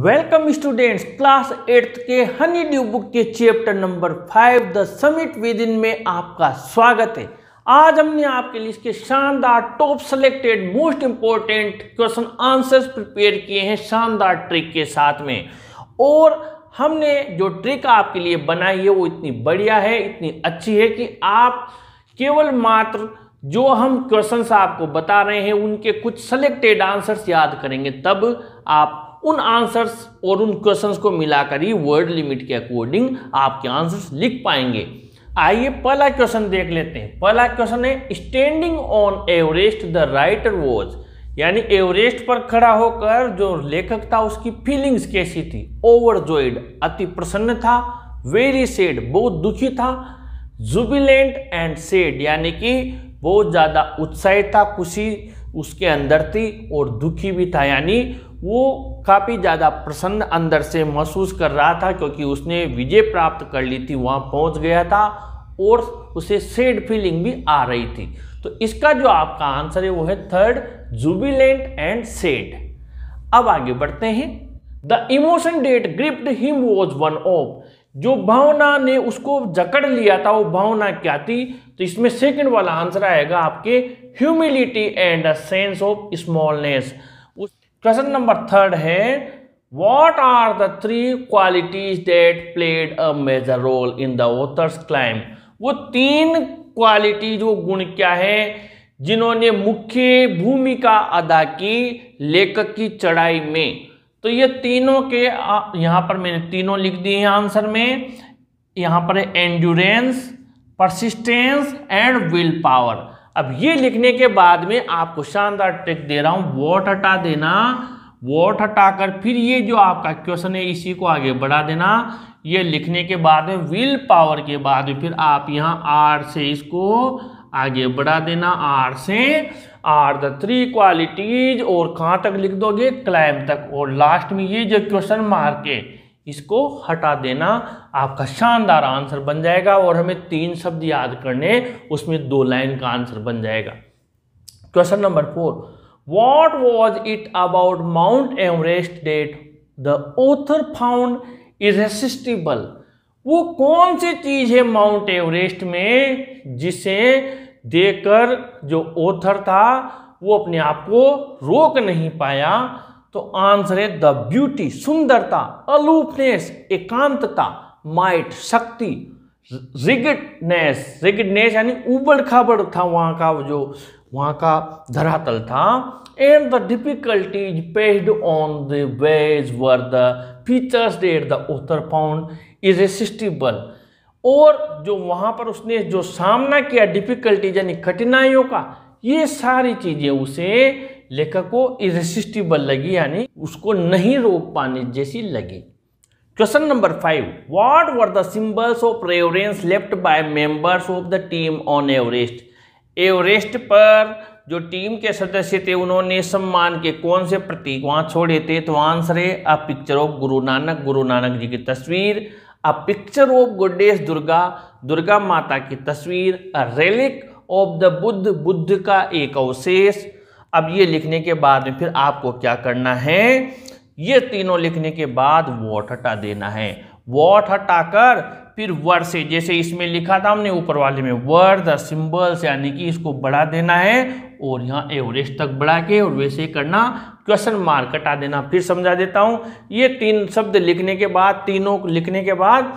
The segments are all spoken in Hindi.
वेलकम स्टूडेंट्स क्लास एट्थ के हनी ड्यू बुक के chapter number five the summit within इन में आपका स्वागत है आज हमने आपके लिए इसके शानदार top selected most important question answers prepare किए हैं शानदार ट्रिक के साथ में और हमने जो ट्रिक आपके लिए बनाई है वो इतनी बढ़िया है इतनी अच्छी है कि आप केवल मात्र जो हम क्वेश्चंस आपको बता रहे हैं उनके कुछ सेलेक्टेड आंसर्स याद करेंगे तब आप उन आंसर्स और उन क्वेश्चंस को मिलाकर ही वर्ड लिमिट के अकॉर्डिंग आपके आंसर्स लिख पाएंगे आइए पहला क्वेश्चन देख लेते हैं पहला क्वेश्चन है standing on Everest the writer was यानी एवरेस्ट पर खड़ा होकर जो लेखक था उसकी फीलिंग्स कैसी थी ओवरजॉयड अति प्रसन्न था वेरी सेड बहुत दुखी था जुबिलेंट एंड सेड यानी कि बहुत ज़्यादा उत्साहित था खुशी उसके अंदर थी और दुखी भी था यानी वो काफ़ी ज़्यादा प्रसन्न अंदर से महसूस कर रहा था क्योंकि उसने विजय प्राप्त कर ली थी वहाँ पहुँच गया था और उसे सेड फीलिंग भी आ रही थी तो इसका जो आपका आंसर है वो है थर्ड जुबिलेंट एंड सेड अब आगे बढ़ते हैं the emotion that gripped him was one of जो भावना ने उसको जकड़ लिया था वो भावना क्या थी तो इसमें सेकंड वाला आंसर आएगा आपके humility and a sense of smallness question number third है what are the three qualities that played a major role in the author's वो तीन क्वालिटी जो गुण क्या है जिन्होंने मुख्य भूमिका अदा की लेखक की चढ़ाई में तो ये तीनों के यहाँ पर मैंने तीनों लिख दिए हैं आंसर में यहाँ पर है endurance persistence and will power अब ये लिखने के बाद में आपको शानदार ट्रिक दे रहा हूँ वॉट हटा देना वॉट हटाकर फिर ये जो आपका क्वेश्चन है इसी को आगे बढ़ा देना ये लिखने के बाद में विल पावर के बाद में फिर आप यहाँ आर से इसको आगे बढ़ा देना आर से आर द थ्री क्वालिटीज और कहाँ तक लिख दोगे क्लाइम तक और लास्ट में ये जो क्वेश्चन मार्क है इसको हटा देना आपका शानदार आंसर बन जाएगा और हमें तीन शब्द याद करने उसमें दो लाइन का आंसर बन जाएगा question number four what was it about Mount Everest that the author found irresistible वो कौन सी चीज है माउंट एवरेस्ट में जिसे देखकर जो ओथर था वो अपने आप को रोक नहीं पाया तो आंसर है द ब्यूटी सुंदरता अलूपनेस एकांतता माइट शक्ति रिगडनेस रिगडनेस यानी उबड़ खाबड़ था वहाँ का जो वहाँ का धरातल था and the difficulties faced on the way were the features that the author found irresistible और जो वहाँ पर उसने जो सामना किया डिफिकल्टीज यानी कठिनाइयों का ये सारी चीज़ें उसे लेखक को इरेसिस्टिबल लगी यानी उसको नहीं रोक पाने जैसी लगी question number five what were the symbols of reverence left by members of the team on Everest Everest पर जो टीम के सदस्य थे उन्होंने सम्मान के कौन से प्रतीक वहाँ छोड़े थे तो आंसर है अ पिक्चर ऑफ गुरु नानक गुरु नानक जी की तस्वीर a picture of goddess Durga Durga माता की तस्वीर a relic of the Buddha Buddha का एक अवशेष अब ये लिखने के बाद में फिर आपको क्या करना है ये तीनों लिखने के बाद वॉट हटा देना है वॉट हटाकर फिर वर्ड से जैसे इसमें लिखा था हमने ऊपर वाले में वर्ड द सिंबल्स यानी कि इसको बढ़ा देना है और यहाँ एवरेज तक बढ़ा के और वैसे करना क्वेश्चन मार्क हटा देना फिर समझा देता हूँ ये तीन शब्द लिखने के बाद तीनों लिखने के बाद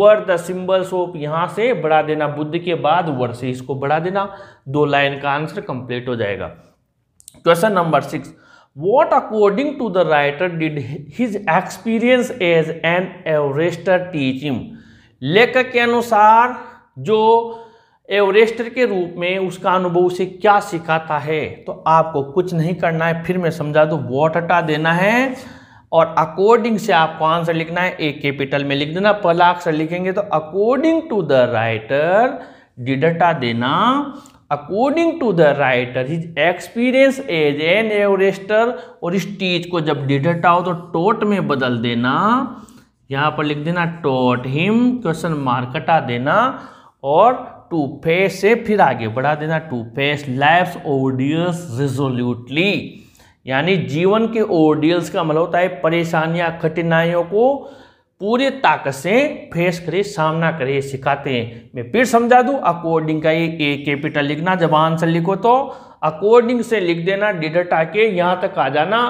वर्ड द सिंबल्स ऑफ यहाँ से बढ़ा देना बुद्ध के बाद वर्ड से इसको बढ़ा देना दो लाइन का आंसर कंप्लीट हो जाएगा question number six what according to the writer did his experience as an Everester teaching लेखक के अनुसार जो एवरेस्टर के रूप में उसका अनुभव उसे क्या सिखाता है तो आपको कुछ नहीं करना है फिर मैं समझा दू वॉट हटा देना है और अकॉर्डिंग से आपको आंसर लिखना है ए कैपिटल में लिख देना पहला अक्षर लिखेंगे तो अकॉर्डिंग टू द राइटर डिडटा देना according to the writer his experience as an Everester और इस को जब डिडटा हो तो टोट में बदल देना यहाँ पर लिख देना टोट हिम क्वेश्चन मार्क हटा देना और टू फेस से फिर आगे बढ़ा देना to face life odious resolutely यानी जीवन के ओडियल्स का मतलब होता है परेशानियाँ कठिनाइयों को पूरे ताकत से फेस करे सामना करे सिखाते हैं मैं फिर समझा दूं अकॉर्डिंग का ये ए कैपिटल लिखना जब आंसर लिखो तो अकॉर्डिंग से लिख देना डिडट आके यहाँ तक आ जाना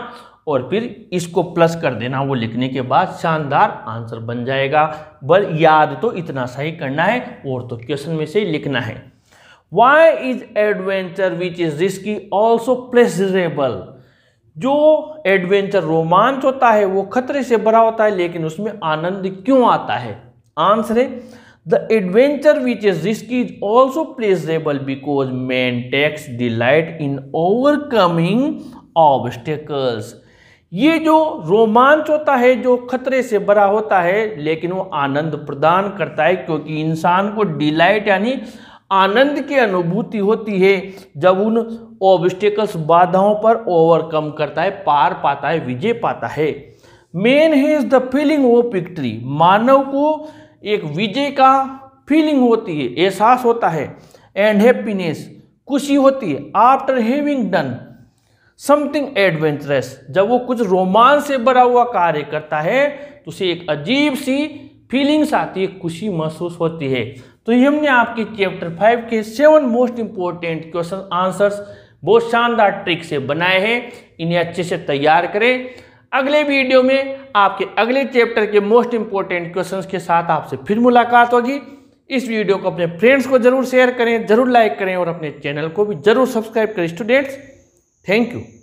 और फिर इसको प्लस कर देना वो लिखने के बाद शानदार आंसर बन जाएगा बल याद तो इतना सही करना है और तो क्वेश्चन में से लिखना है why is adventure which is risky also pleasurable जो एडवेंचर रोमांच होता है वो खतरे से भरा होता है लेकिन उसमें आनंद क्यों आता है आंसर है the adventure which is risk is also pleasurable because man takes delight in overcoming obstacles ये जो रोमांच होता है जो खतरे से भरा होता है लेकिन वो आनंद प्रदान करता है क्योंकि इंसान को डिलाइट यानी आनंद की अनुभूति होती है जब उन ऑब्स्टेकल्स बाधाओं पर ओवरकम करता है पार पाता है विजय पाता है man is the feeling of victory मानव को एक विजय का फीलिंग होती है एहसास होता है एंड हैप्पीनेस खुशी होती है after having done something adventurous जब वो कुछ रोमांच से भरा हुआ कार्य करता है तो उसे एक अजीब सी फीलिंग्स आती है खुशी महसूस होती है तो ये हमने आपके चैप्टर फाइव के seven most important question answers बहुत शानदार ट्रिक से बनाए हैं इन्हें अच्छे से तैयार करें अगले वीडियो में आपके अगले चैप्टर के मोस्ट इंपॉर्टेंट क्वेश्चंस के साथ आपसे फिर मुलाकात होगी इस वीडियो को अपने फ्रेंड्स को जरूर शेयर करें जरूर लाइक करें और अपने चैनल को भी जरूर सब्सक्राइब करें स्टूडेंट्स थैंक यू